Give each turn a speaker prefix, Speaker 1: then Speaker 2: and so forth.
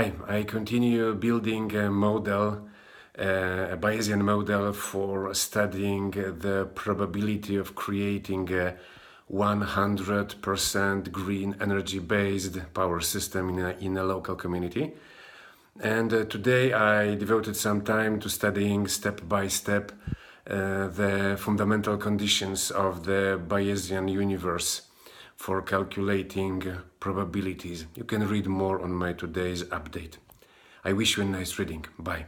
Speaker 1: Hi, I continue building a model, uh, a Bayesian model for studying the probability of creating a 100% green energy based power system in a, in a local community. And uh, today I devoted some time to studying step by step uh, the fundamental conditions of the Bayesian universe for calculating probabilities. You can read more on my today's update. I wish you a nice reading. Bye.